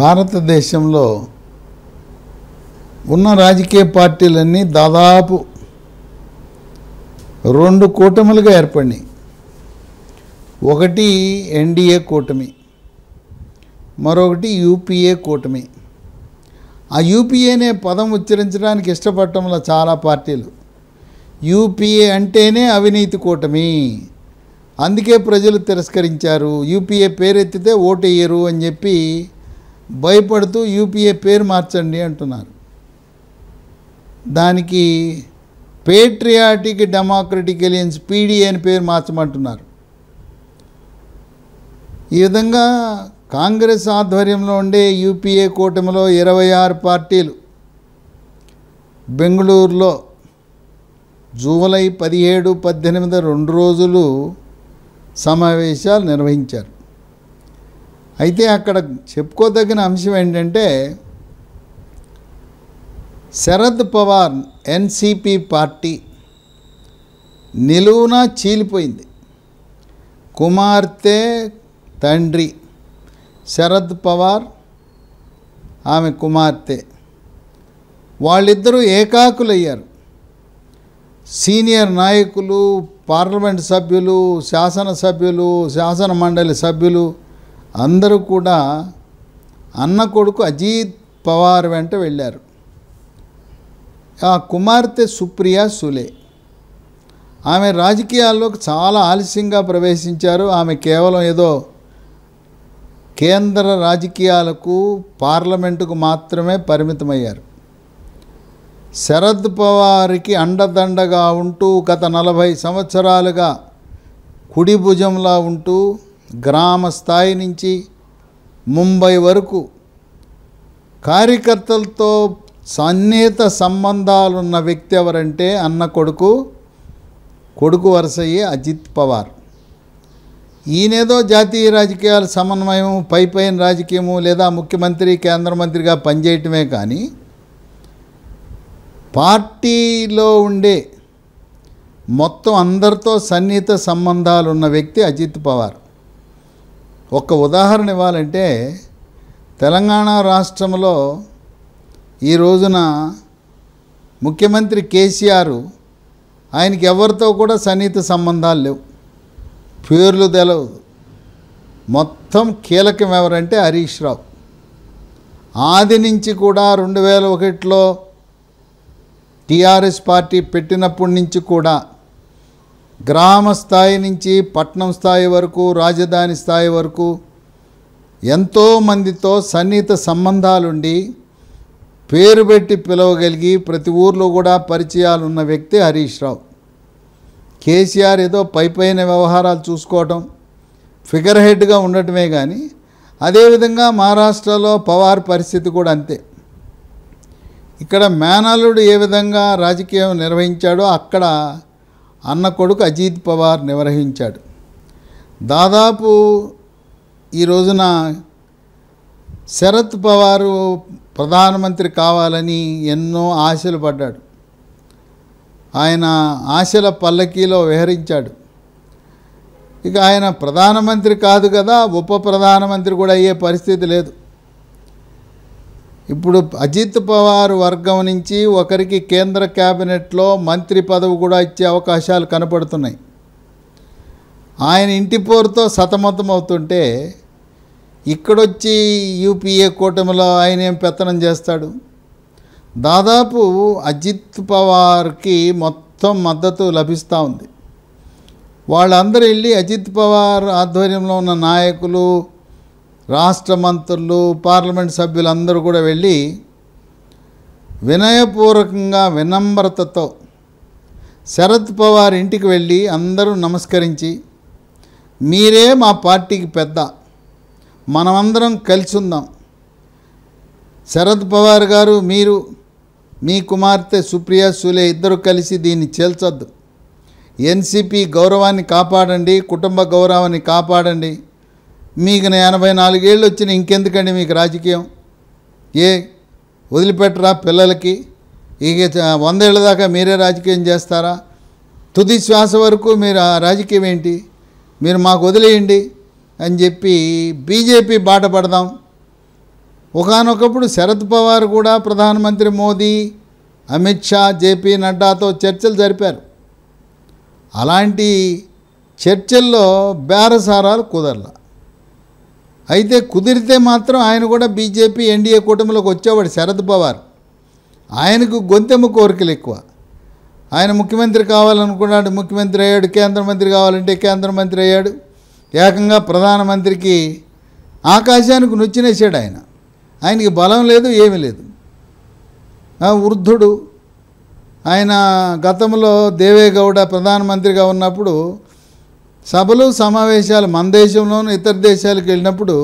భారతదేశంలో ఉన్న రాజకీయ పార్టీలన్నీ దాదాపు రెండు కూటమిలుగా ఏర్పడినాయి ఒకటి ఎన్డీఏ కూటమి మరొకటి యూపీఏ కూటమి ఆ యూపీఏనే పదం ఉచ్చరించడానికి ఇష్టపడటంలో చాలా పార్టీలు యూపీఏ అంటేనే అవినీతి కూటమి అందుకే ప్రజలు తిరస్కరించారు యూపీఏ పేరెత్తితే వేయరు అని చెప్పి భయపడుతూ యూపీఏ పేరు మార్చండి అంటున్నారు దానికి పేట్రియాటిక్ డెమోక్రటిక్ ఎలియన్స్ పీడీ అని పేరు మార్చమంటున్నారు ఈ విధంగా కాంగ్రెస్ ఆధ్వర్యంలో ఉండే యూపీఏ కూటమిలో ఇరవై ఆరు పార్టీలు బెంగళూరులో జూలై పదిహేడు పద్దెనిమిది రెండు రోజులు సమావేశాలు నిర్వహించారు అయితే అక్కడ చెప్పుకోదగిన అంశం ఏంటంటే శరద్ పవార్ ఎన్సిపి పార్టీ నిలువున చీలిపోయింది కుమార్తె తండ్రి శరద్ పవార్ ఆమె కుమార్తె వాళ్ళిద్దరూ ఏకాకులయ్యారు సీనియర్ నాయకులు పార్లమెంట్ సభ్యులు శాసనసభ్యులు శాసన మండలి సభ్యులు అందరూ కూడా అన్న కొడుకు అజిత్ పవార్ వెంట వెళ్ళారు ఆ కుమార్తె సుప్రియ సులే ఆమె రాజకీయాల్లోకి చాలా ఆలస్యంగా ప్రవేశించారు ఆమె కేవలం ఏదో కేంద్ర రాజకీయాలకు పార్లమెంటుకు మాత్రమే పరిమితమయ్యారు శరద్ పవార్కి అండదండగా ఉంటూ గత నలభై సంవత్సరాలుగా కుడి భుజంలా ఉంటూ గ్రామ స్థాయి నుంచి ముంబై వరకు కార్యకర్తలతో సన్నిహిత సంబంధాలున్న వ్యక్తి ఎవరంటే అన్న కొడుకు కొడుకు వరుసయ్యే అజిత్ పవార్ ఈయనేదో జాతీయ రాజకీయాల సమన్వయం పై పైన రాజకీయము లేదా ముఖ్యమంత్రి కేంద్ర మంత్రిగా పనిచేయటమే కానీ పార్టీలో ఉండే మొత్తం అందరితో సన్నిహిత సంబంధాలు ఉన్న వ్యక్తి అజిత్ పవార్ ఒక ఉదాహరణ ఇవ్వాలంటే తెలంగాణ రాష్ట్రంలో ఈ రోజున ముఖ్యమంత్రి కేసీఆర్ ఆయనకి ఎవరితో కూడా సన్నిహిత సంబంధాలు లేవు పేర్లు తెలవు మొత్తం కీలకం ఎవరంటే హరీష్ రావు ఆది నుంచి కూడా రెండు వేల ఒకటిలో టీఆర్ఎస్ పార్టీ పెట్టినప్పటి నుంచి కూడా గ్రామ స్థాయి నుంచి పట్నం స్థాయి వరకు రాజధాని స్థాయి వరకు ఎంతోమందితో సన్నిహిత సంబంధాలుండి పేరు పెట్టి పిలవగలిగి ప్రతి ఊర్లో కూడా పరిచయాలు ఉన్న వ్యక్తి హరీష్ రావు కేసీఆర్ ఏదో పైపైన వ్యవహారాలు చూసుకోవటం ఫిగర్ హెడ్గా ఉండటమే కానీ అదేవిధంగా మహారాష్ట్రలో పవార్ పరిస్థితి కూడా అంతే ఇక్కడ మేనలుడు ఏ విధంగా రాజకీయం నిర్వహించాడో అక్కడ అన్న కొడుకు అజిత్ పవార్ నిర్వహించాడు దాదాపు ఈ రోజున శరద్ పవారు ప్రధానమంత్రి కావాలని ఎన్నో ఆశలు పడ్డాడు ఆయన ఆశల పల్లకీలో విహరించాడు ఇక ఆయన ప్రధానమంత్రి కాదు కదా ఉప ప్రధానమంత్రి కూడా అయ్యే పరిస్థితి లేదు ఇప్పుడు అజిత్ పవార్ వర్గం నుంచి ఒకరికి కేంద్ర క్యాబినెట్లో మంత్రి పదవి కూడా ఇచ్చే అవకాశాలు కనపడుతున్నాయి ఆయన ఇంటి పోరుతో సతమతం అవుతుంటే ఇక్కడొచ్చి యూపీఏ కూటమిలో ఆయన ఏం పెత్తనం చేస్తాడు దాదాపు అజిత్ పవార్కి మొత్తం మద్దతు లభిస్తూ ఉంది వాళ్ళందరూ వెళ్ళి అజిత్ పవార్ ఆధ్వర్యంలో ఉన్న నాయకులు రాష్ట్ర మంత్రులు పార్లమెంట్ సభ్యులందరూ కూడా వెళ్ళి వినయపూర్వకంగా వినమ్రతతో శరద్ పవార్ ఇంటికి వెళ్ళి అందరూ నమస్కరించి మీరే మా పార్టీకి పెద్ద మనమందరం కలిసి ఉందాం శరద్ పవార్ గారు మీరు మీ కుమార్తె సుప్రియ సులే ఇద్దరు కలిసి దీన్ని చేల్చొద్దు ఎన్సిపి గౌరవాన్ని కాపాడండి కుటుంబ గౌరవాన్ని కాపాడండి మీకు ఎనభై నాలుగేళ్ళు వచ్చిన ఇంకెందుకండి మీకు రాజకీయం ఏ వదిలిపెట్టరా పిల్లలకి ఇక వందేళ్ళ దాకా మీరే రాజకీయం చేస్తారా తుది శ్వాస వరకు మీరు రాజకీయం ఏంటి మీరు మాకు వదిలేయండి అని చెప్పి బీజేపీ బాట పడదాం ఒకనొకప్పుడు శరద్ పవార్ కూడా ప్రధానమంత్రి మోదీ అమిత్ షా జేపీ నడ్డాతో చర్చలు జరిపారు అలాంటి చర్చల్లో బేరసారాలు కుదరలా అయితే కుదిరితే మాత్రం ఆయన కూడా బీజేపీ ఎన్డీఏ కూటమిలోకి వచ్చేవాడు శరద్ పవార్ ఆయనకు గొంతెమ్మ కోరికలు ఎక్కువ ఆయన ముఖ్యమంత్రి కావాలనుకున్నాడు ముఖ్యమంత్రి అయ్యాడు కేంద్ర మంత్రి కావాలంటే కేంద్ర మంత్రి అయ్యాడు ఏకంగా ప్రధానమంత్రికి ఆకాశానికి నొచ్చినేసాడు ఆయన ఆయనకి బలం లేదు ఏమీ లేదు వృద్ధుడు ఆయన గతంలో దేవేగౌడ ప్రధానమంత్రిగా ఉన్నప్పుడు సభలు సమావేశాలు మన దేశంలోనూ ఇతర దేశాలకు వెళ్ళినప్పుడు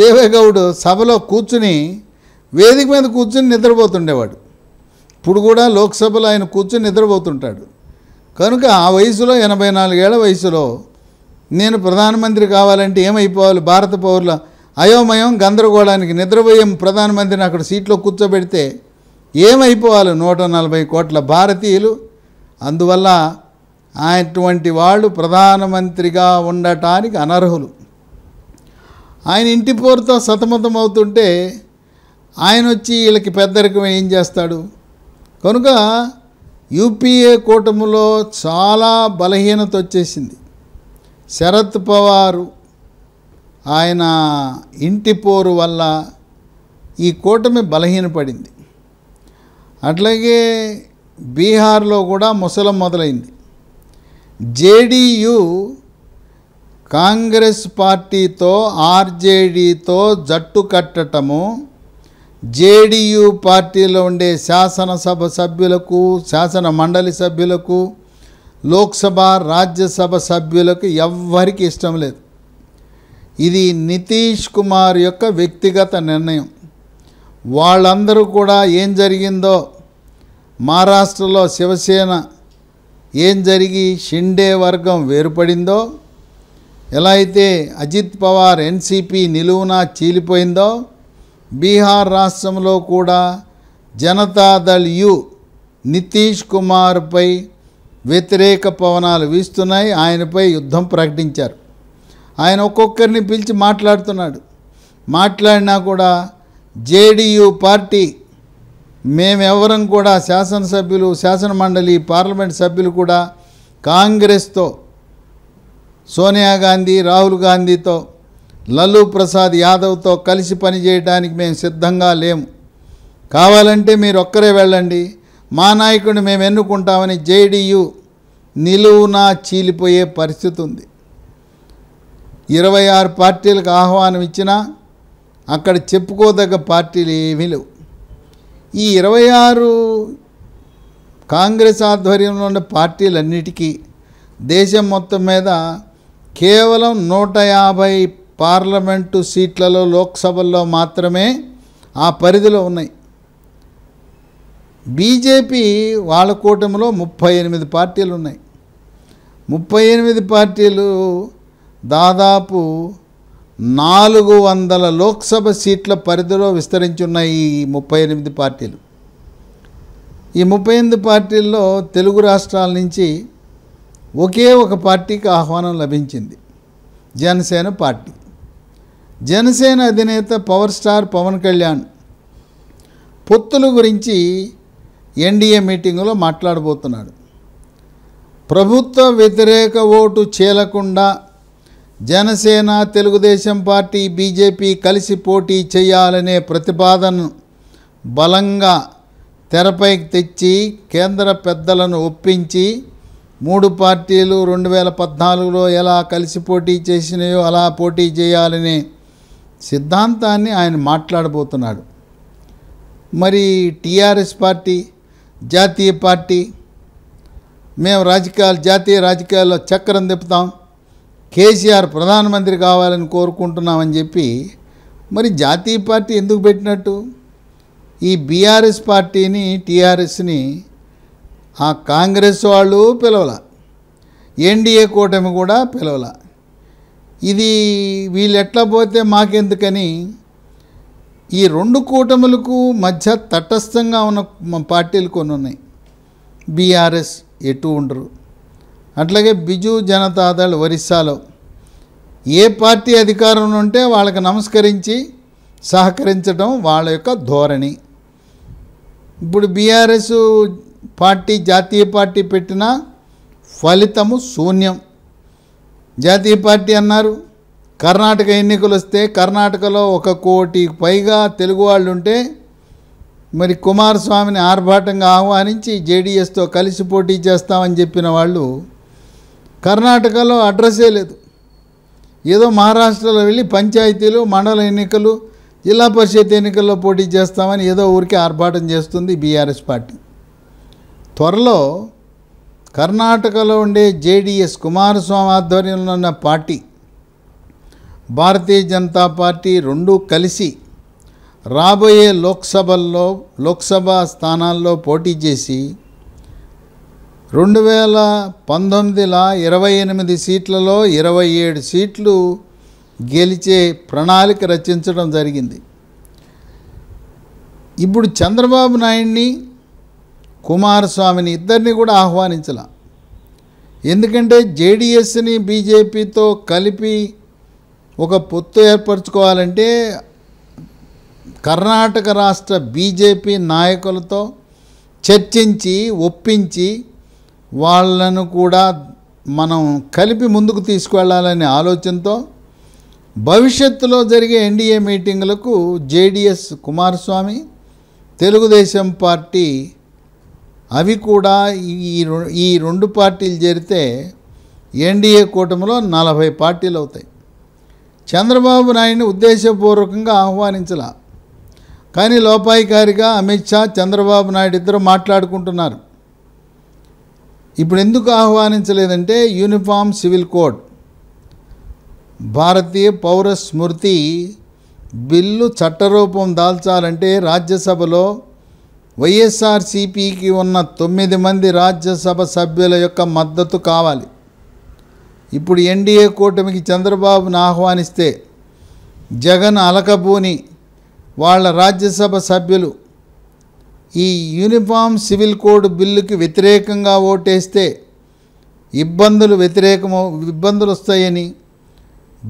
దేవేగౌడు సభలో కూర్చుని వేదిక మీద కూర్చుని నిద్రపోతుండేవాడు ఇప్పుడు కూడా లోక్సభలో ఆయన కూర్చుని నిద్రపోతుంటాడు కనుక ఆ వయసులో ఎనభై నాలుగేళ్ల వయసులో నేను ప్రధానమంత్రి కావాలంటే ఏమైపోవాలి భారత పౌరుల అయోమయం గందరగోళానికి నిద్రపోయే ప్రధానమంత్రిని అక్కడ సీట్లో కూర్చోబెడితే ఏమైపోవాలి నూట నలభై కోట్ల భారతీయులు అందువల్ల అటువంటి వాళ్ళు ప్రధానమంత్రిగా ఉండటానికి అనర్హులు ఆయన ఇంటి పోరుతో సతమతం అవుతుంటే ఆయన వచ్చి వీళ్ళకి పెద్దరికం ఏం చేస్తాడు కనుక యూపీఏ కూటమిలో చాలా బలహీనత వచ్చేసింది శరత్ పవారు ఆయన ఇంటి పోరు వల్ల ఈ కూటమి బలహీనపడింది అట్లాగే బీహార్లో కూడా ముసలం మొదలైంది జేడీయూ కాంగ్రెస్ పార్టీతో ఆర్జేడీతో జట్టు కట్టటము జేడీయూ పార్టీలో ఉండే శాసనసభ సభ్యులకు శాసన మండలి సభ్యులకు లోక్సభ రాజ్యసభ సభ్యులకు ఎవ్వరికి ఇష్టం లేదు ఇది నితీష్ కుమార్ యొక్క వ్యక్తిగత నిర్ణయం వాళ్ళందరూ కూడా ఏం జరిగిందో మహారాష్ట్రలో శివసేన ఏం జరిగి షిండే వర్గం వేరుపడిందో ఎలా అయితే అజిత్ పవార్ ఎన్సీపీ నిలువున చీలిపోయిందో బీహార్ రాష్ట్రంలో కూడా జనతాదళ్ యు నితీష్ కుమార్పై వ్యతిరేక పవనాలు వీస్తున్నాయి ఆయనపై యుద్ధం ప్రకటించారు ఆయన ఒక్కొక్కరిని పిలిచి మాట్లాడుతున్నాడు మాట్లాడినా కూడా జేడీయూ పార్టీ మేమెవరం కూడా శాసనసభ్యులు మండలి పార్లమెంట్ సభ్యులు కూడా కాంగ్రెస్తో సోనియా గాంధీ రాహుల్ గాంధీతో లల్లూ ప్రసాద్ యాదవ్తో కలిసి పనిచేయడానికి మేము సిద్ధంగా లేము కావాలంటే మీరు ఒక్కరే వెళ్ళండి మా నాయకుడిని మేము ఎన్నుకుంటామని జేడీయూ నిలువునా చీలిపోయే పరిస్థితి ఉంది ఇరవై ఆరు పార్టీలకు ఆహ్వానం ఇచ్చినా అక్కడ చెప్పుకోదగ్గ పార్టీలు ఏమీ లేవు ఈ ఇరవై ఆరు కాంగ్రెస్ ఆధ్వర్యంలో ఉన్న పార్టీలన్నిటికీ దేశం మొత్తం మీద కేవలం నూట యాభై పార్లమెంటు సీట్లలో లోక్సభల్లో మాత్రమే ఆ పరిధిలో ఉన్నాయి బీజేపీ వాళ్ళ కూటమిలో ముప్పై ఎనిమిది పార్టీలు ఉన్నాయి ముప్పై ఎనిమిది పార్టీలు దాదాపు నాలుగు వందల లోక్సభ సీట్ల పరిధిలో ఉన్నాయి ఈ ముప్పై ఎనిమిది పార్టీలు ఈ ముప్పై ఎనిమిది పార్టీల్లో తెలుగు రాష్ట్రాల నుంచి ఒకే ఒక పార్టీకి ఆహ్వానం లభించింది జనసేన పార్టీ జనసేన అధినేత పవర్ స్టార్ పవన్ కళ్యాణ్ పొత్తుల గురించి ఎన్డీఏ మీటింగులో మాట్లాడబోతున్నాడు ప్రభుత్వ వ్యతిరేక ఓటు చేలకుండా జనసేన తెలుగుదేశం పార్టీ బీజేపీ కలిసి పోటీ చేయాలనే ప్రతిపాదనను బలంగా తెరపైకి తెచ్చి కేంద్ర పెద్దలను ఒప్పించి మూడు పార్టీలు రెండు వేల పద్నాలుగులో ఎలా కలిసి పోటీ చేసినాయో అలా పోటీ చేయాలనే సిద్ధాంతాన్ని ఆయన మాట్లాడబోతున్నాడు మరి టీఆర్ఎస్ పార్టీ జాతీయ పార్టీ మేము రాజకీయాలు జాతీయ రాజకీయాల్లో చక్రం తిప్పుతాం కేసీఆర్ ప్రధానమంత్రి కావాలని కోరుకుంటున్నామని చెప్పి మరి జాతీయ పార్టీ ఎందుకు పెట్టినట్టు ఈ బీఆర్ఎస్ పార్టీని టీఆర్ఎస్ని ఆ కాంగ్రెస్ వాళ్ళు పిలవల ఎన్డీఏ కూటమి కూడా పిలవల ఇది వీళ్ళు ఎట్లా పోతే మాకెందుకని ఈ రెండు కూటములకు మధ్య తటస్థంగా ఉన్న పార్టీలు కొన్ని ఉన్నాయి బీఆర్ఎస్ ఎటు ఉండరు అట్లాగే బిజు జనతాదళ్ ఒరిస్సాలో ఏ పార్టీ అధికారం ఉంటే వాళ్ళకి నమస్కరించి సహకరించడం వాళ్ళ యొక్క ధోరణి ఇప్పుడు బీఆర్ఎస్ పార్టీ జాతీయ పార్టీ పెట్టిన ఫలితము శూన్యం జాతీయ పార్టీ అన్నారు కర్ణాటక ఎన్నికలు వస్తే కర్ణాటకలో ఒక కోటి పైగా తెలుగు వాళ్ళు ఉంటే మరి కుమారస్వామిని ఆర్భాటంగా ఆహ్వానించి జేడీఎస్తో కలిసి పోటీ చేస్తామని చెప్పిన వాళ్ళు కర్ణాటకలో అడ్రస్సే లేదు ఏదో మహారాష్ట్రలో వెళ్ళి పంచాయతీలు మండల ఎన్నికలు జిల్లా పరిషత్ ఎన్నికల్లో పోటీ చేస్తామని ఏదో ఊరికే ఆర్భాటం చేస్తుంది బీఆర్ఎస్ పార్టీ త్వరలో కర్ణాటకలో ఉండే జేడిఎస్ కుమారస్వామి ఆధ్వర్యంలో ఉన్న పార్టీ భారతీయ జనతా పార్టీ రెండూ కలిసి రాబోయే లోక్సభల్లో లోక్సభ స్థానాల్లో పోటీ చేసి రెండు వేల పంతొమ్మిదిలా ఇరవై ఎనిమిది సీట్లలో ఇరవై ఏడు సీట్లు గెలిచే ప్రణాళిక రచించడం జరిగింది ఇప్పుడు చంద్రబాబు నాయుడిని కుమారస్వామిని ఇద్దరిని కూడా ఆహ్వానించాల ఎందుకంటే జేడిఎస్ని బీజేపీతో కలిపి ఒక పొత్తు ఏర్పరచుకోవాలంటే కర్ణాటక రాష్ట్ర బీజేపీ నాయకులతో చర్చించి ఒప్పించి వాళ్ళను కూడా మనం కలిపి ముందుకు తీసుకువెళ్ళాలనే ఆలోచనతో భవిష్యత్తులో జరిగే ఎన్డీఏ మీటింగులకు జేడిఎస్ కుమారస్వామి తెలుగుదేశం పార్టీ అవి కూడా ఈ ఈ రెండు పార్టీలు చేరితే ఎన్డీఏ కూటమిలో నలభై పార్టీలు అవుతాయి చంద్రబాబు నాయుడిని ఉద్దేశపూర్వకంగా ఆహ్వానించలా కానీ లోపాయికారిగా అమిత్ షా చంద్రబాబు నాయుడు ఇద్దరు మాట్లాడుకుంటున్నారు ఇప్పుడు ఎందుకు ఆహ్వానించలేదంటే యూనిఫామ్ సివిల్ కోడ్ భారతీయ పౌర స్మృతి బిల్లు చట్టరూపం దాల్చాలంటే రాజ్యసభలో వైఎస్ఆర్సీపీకి ఉన్న తొమ్మిది మంది రాజ్యసభ సభ్యుల యొక్క మద్దతు కావాలి ఇప్పుడు ఎన్డీఏ కూటమికి చంద్రబాబును ఆహ్వానిస్తే జగన్ అలకబూని వాళ్ళ రాజ్యసభ సభ్యులు ఈ యూనిఫామ్ సివిల్ కోడ్ బిల్లుకి వ్యతిరేకంగా ఓటేస్తే ఇబ్బందులు వ్యతిరేకము ఇబ్బందులు వస్తాయని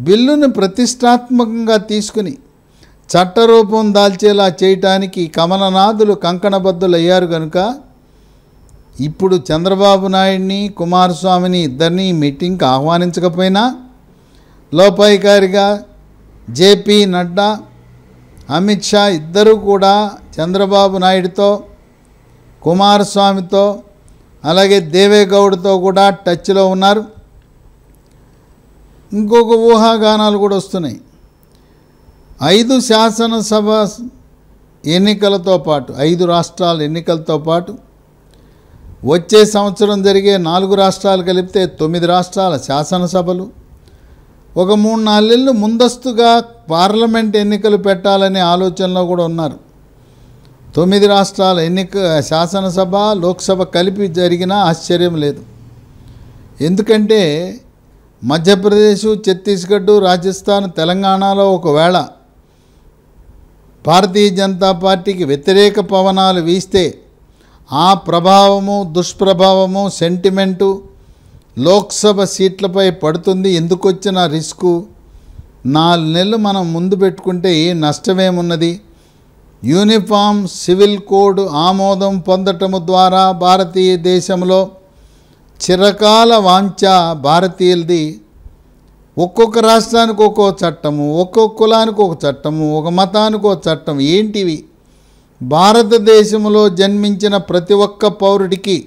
బిల్లును ప్రతిష్టాత్మకంగా తీసుకుని చట్టరూపం దాల్చేలా చేయటానికి కమలనాథులు కంకణబద్ధులయ్యారు కనుక ఇప్పుడు చంద్రబాబు నాయుడిని కుమారస్వామిని ఇద్దరిని మీటింగ్కి ఆహ్వానించకపోయినా లోపాయికారిగా జేపీ నడ్డా అమిత్ షా ఇద్దరూ కూడా చంద్రబాబు నాయుడుతో కుమారస్వామితో అలాగే దేవేగౌడ్తో కూడా టచ్లో ఉన్నారు ఇంకొక ఊహాగానాలు కూడా వస్తున్నాయి ఐదు శాసనసభ ఎన్నికలతో పాటు ఐదు రాష్ట్రాల ఎన్నికలతో పాటు వచ్చే సంవత్సరం జరిగే నాలుగు రాష్ట్రాలు కలిపితే తొమ్మిది రాష్ట్రాల శాసనసభలు ఒక మూడు నాలుగేళ్ళు ముందస్తుగా పార్లమెంట్ ఎన్నికలు పెట్టాలనే ఆలోచనలో కూడా ఉన్నారు తొమ్మిది రాష్ట్రాల ఎన్నిక శాసనసభ లోక్సభ కలిపి జరిగినా ఆశ్చర్యం లేదు ఎందుకంటే మధ్యప్రదేశ్ ఛత్తీస్గఢ్ రాజస్థాన్ తెలంగాణలో ఒకవేళ భారతీయ జనతా పార్టీకి వ్యతిరేక పవనాలు వీస్తే ఆ ప్రభావము దుష్ప్రభావము సెంటిమెంటు లోక్సభ సీట్లపై పడుతుంది ఎందుకొచ్చిన రిస్కు నాలుగు నెలలు మనం ముందు పెట్టుకుంటే ఏ నష్టమేమున్నది యూనిఫామ్ సివిల్ కోడ్ ఆమోదం పొందటము ద్వారా భారతీయ దేశంలో చిరకాల వాంఛ భారతీయులది ఒక్కొక్క రాష్ట్రానికి ఒక్కొక్క చట్టము ఒక్కొక్క కులానికి ఒక చట్టము ఒక మతానికి ఒక చట్టం ఏంటివి భారతదేశంలో జన్మించిన ప్రతి ఒక్క పౌరుడికి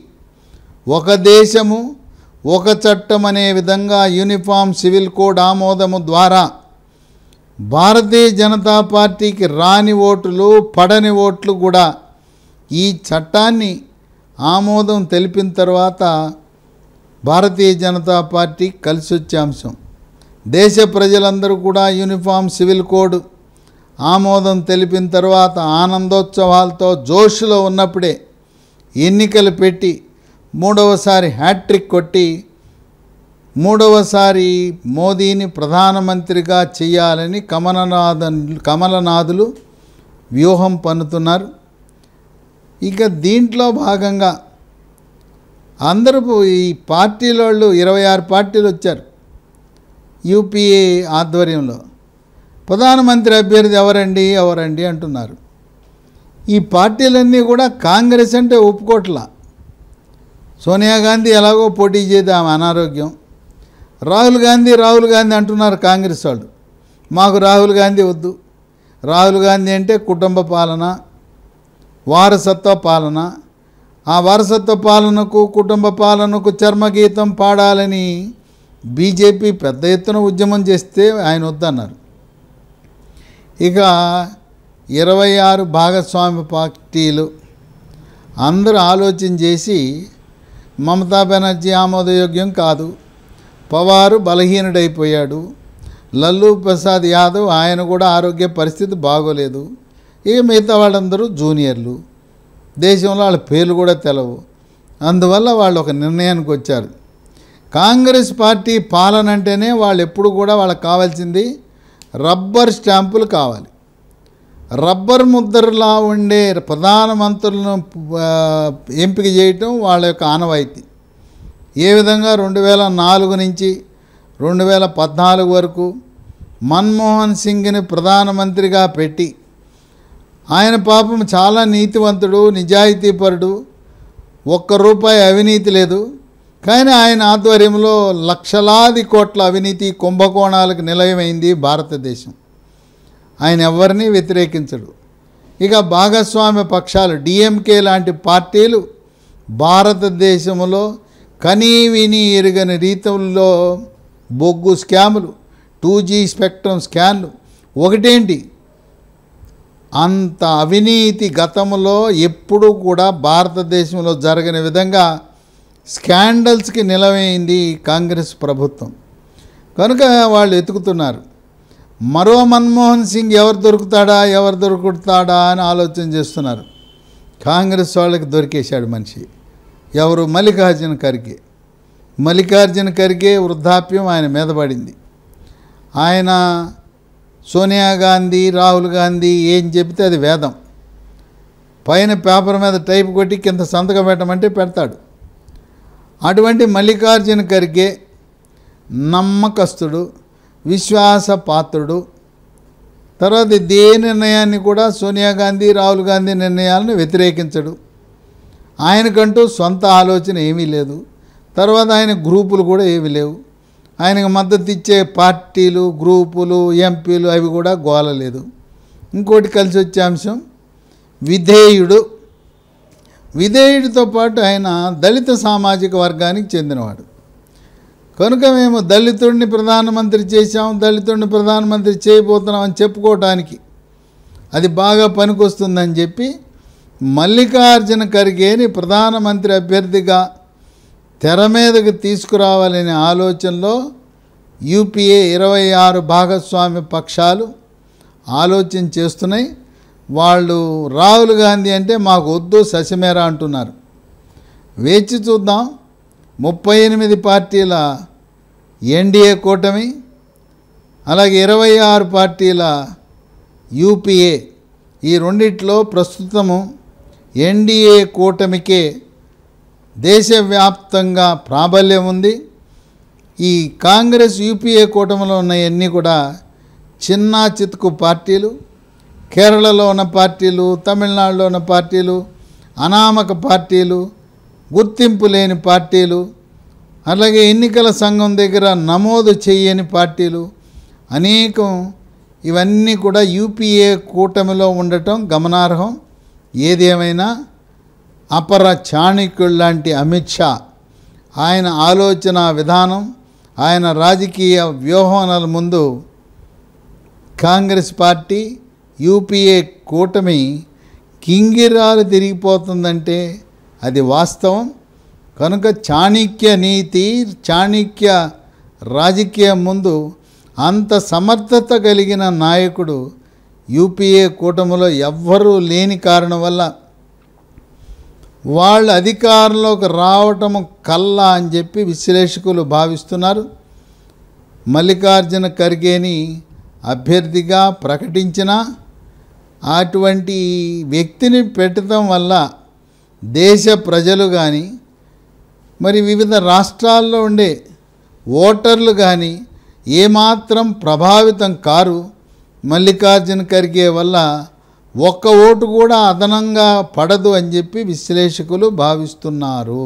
ఒక దేశము ఒక చట్టం అనే విధంగా యూనిఫామ్ సివిల్ కోడ్ ఆమోదము ద్వారా భారతీయ జనతా పార్టీకి రాని ఓట్లు పడని ఓట్లు కూడా ఈ చట్టాన్ని ఆమోదం తెలిపిన తర్వాత భారతీయ జనతా పార్టీ కలిసి వచ్చే అంశం దేశ ప్రజలందరూ కూడా యూనిఫామ్ సివిల్ కోడ్ ఆమోదం తెలిపిన తర్వాత ఆనందోత్సవాలతో జోష్లో ఉన్నప్పుడే ఎన్నికలు పెట్టి మూడవసారి హ్యాట్రిక్ కొట్టి మూడవసారి మోదీని ప్రధానమంత్రిగా చేయాలని కమలనాథన్ కమలనాథులు వ్యూహం పన్నుతున్నారు ఇక దీంట్లో భాగంగా అందరూ ఈ పార్టీల వాళ్ళు ఇరవై ఆరు పార్టీలు వచ్చారు యూపీఏ ఆధ్వర్యంలో ప్రధానమంత్రి అభ్యర్థి ఎవరండి ఎవరండి అంటున్నారు ఈ పార్టీలన్నీ కూడా కాంగ్రెస్ అంటే ఒప్పుకోట్లా సోనియా గాంధీ ఎలాగో పోటీ చేద్దాం అనారోగ్యం రాహుల్ గాంధీ రాహుల్ గాంధీ అంటున్నారు కాంగ్రెస్ వాళ్ళు మాకు రాహుల్ గాంధీ వద్దు రాహుల్ గాంధీ అంటే కుటుంబ పాలన వారసత్వ పాలన ఆ వారసత్వ పాలనకు కుటుంబ పాలనకు చర్మగీతం పాడాలని బీజేపీ పెద్ద ఎత్తున ఉద్యమం చేస్తే ఆయన వద్దన్నారు ఇక ఇరవై ఆరు భాగస్వామ్య పార్టీలు అందరూ ఆలోచన చేసి మమతా బెనర్జీ ఆమోదయోగ్యం కాదు పవారు బలహీనుడైపోయాడు లల్లు ప్రసాద్ యాదవ్ ఆయన కూడా ఆరోగ్య పరిస్థితి బాగోలేదు ఇక మిగతా వాళ్ళందరూ జూనియర్లు దేశంలో వాళ్ళ పేర్లు కూడా తెలవు అందువల్ల వాళ్ళు ఒక నిర్ణయానికి వచ్చారు కాంగ్రెస్ పార్టీ పాలన అంటేనే వాళ్ళు ఎప్పుడు కూడా వాళ్ళకి కావాల్సింది రబ్బర్ స్టాంపులు కావాలి రబ్బర్ ముద్రలా ఉండే ప్రధానమంత్రులను ఎంపిక చేయటం వాళ్ళ యొక్క ఆనవాయితీ ఏ విధంగా రెండు వేల నాలుగు నుంచి రెండు వేల పద్నాలుగు వరకు మన్మోహన్ సింగ్ని ప్రధానమంత్రిగా పెట్టి ఆయన పాపం చాలా నీతివంతుడు నిజాయితీపరుడు ఒక్క రూపాయి అవినీతి లేదు కానీ ఆయన ఆధ్వర్యంలో లక్షలాది కోట్ల అవినీతి కుంభకోణాలకు నిలయమైంది భారతదేశం ఆయన ఎవరిని వ్యతిరేకించడు ఇక భాగస్వామ్య పక్షాలు డిఎంకే లాంటి పార్టీలు భారతదేశంలో కనీ విని ఎరుగని రీతుల్లో బొగ్గు స్కాములు టూ జీ స్పెక్ట్రమ్ స్కాన్లు ఒకటేంటి అంత అవినీతి గతంలో ఎప్పుడూ కూడా భారతదేశంలో జరగని విధంగా స్కాండల్స్కి నిలవైంది కాంగ్రెస్ ప్రభుత్వం కనుక వాళ్ళు ఎతుకుతున్నారు మరో మన్మోహన్ సింగ్ ఎవరు దొరుకుతాడా ఎవరు దొరుకుతాడా అని ఆలోచన చేస్తున్నారు కాంగ్రెస్ వాళ్ళకి దొరికేశాడు మనిషి ఎవరు మల్లికార్జున ఖర్గే మల్లికార్జున ఖర్గే వృద్ధాప్యం ఆయన మీద పడింది ఆయన సోనియా గాంధీ రాహుల్ గాంధీ ఏం చెబితే అది వేదం పైన పేపర్ మీద టైప్ కొట్టి కింద సంతకం పెట్టమంటే పెడతాడు అటువంటి మల్లికార్జున ఖర్గే నమ్మకస్తుడు విశ్వాసపాత్రుడు తర్వాత దే నిర్ణయాన్ని కూడా సోనియా గాంధీ రాహుల్ గాంధీ నిర్ణయాలను వ్యతిరేకించడు ఆయనకంటూ సొంత ఆలోచన ఏమీ లేదు తర్వాత ఆయన గ్రూపులు కూడా ఏమీ లేవు ఆయనకు మద్దతు ఇచ్చే పార్టీలు గ్రూపులు ఎంపీలు అవి కూడా గోల లేదు ఇంకోటి కలిసి వచ్చే అంశం విధేయుడు విధేయుడితో పాటు ఆయన దళిత సామాజిక వర్గానికి చెందినవాడు కనుక మేము దళితుడిని ప్రధానమంత్రి చేశాం దళితుడిని ప్రధానమంత్రి చేయబోతున్నాం అని చెప్పుకోవటానికి అది బాగా పనికొస్తుందని చెప్పి మల్లికార్జున ఖర్గేని ప్రధానమంత్రి అభ్యర్థిగా తెర మీదకు తీసుకురావాలనే ఆలోచనలో యూపీఏ ఇరవై ఆరు భాగస్వామ్య పక్షాలు ఆలోచన చేస్తున్నాయి వాళ్ళు రాహుల్ గాంధీ అంటే మాకు వద్దు సశిమేర అంటున్నారు వేచి చూద్దాం ముప్పై ఎనిమిది పార్టీల ఎన్డీఏ కూటమి అలాగే ఇరవై ఆరు పార్టీల యూపీఏ ఈ రెండిట్లో ప్రస్తుతము ఎన్డీఏ కూటమికే దేశవ్యాప్తంగా ప్రాబల్యం ఉంది ఈ కాంగ్రెస్ యూపీఏ కూటమిలో ఉన్నవన్నీ కూడా చిన్న చితుకు పార్టీలు కేరళలో ఉన్న పార్టీలు తమిళనాడులో ఉన్న పార్టీలు అనామక పార్టీలు గుర్తింపు లేని పార్టీలు అలాగే ఎన్నికల సంఘం దగ్గర నమోదు చేయని పార్టీలు అనేకం ఇవన్నీ కూడా యూపీఏ కూటమిలో ఉండటం గమనార్హం ఏదేమైనా అపర చాణక్యుడు లాంటి అమిత్ షా ఆయన ఆలోచన విధానం ఆయన రాజకీయ వ్యూహనల ముందు కాంగ్రెస్ పార్టీ యూపీఏ కూటమి కింగిరాలు తిరిగిపోతుందంటే అది వాస్తవం కనుక చాణక్య నీతి చాణక్య రాజకీయం ముందు అంత సమర్థత కలిగిన నాయకుడు యూపీఏ కూటమిలో ఎవ్వరూ లేని కారణం వల్ల వాళ్ళు అధికారంలోకి రావటం కల్లా అని చెప్పి విశ్లేషకులు భావిస్తున్నారు మల్లికార్జున ఖర్గేని అభ్యర్థిగా ప్రకటించిన అటువంటి వ్యక్తిని పెట్టడం వల్ల దేశ ప్రజలు కానీ మరి వివిధ రాష్ట్రాల్లో ఉండే ఓటర్లు కానీ ఏమాత్రం ప్రభావితం కారు మల్లికార్జున ఖర్గే వల్ల ఒక్క ఓటు కూడా అదనంగా పడదు అని చెప్పి విశ్లేషకులు భావిస్తున్నారు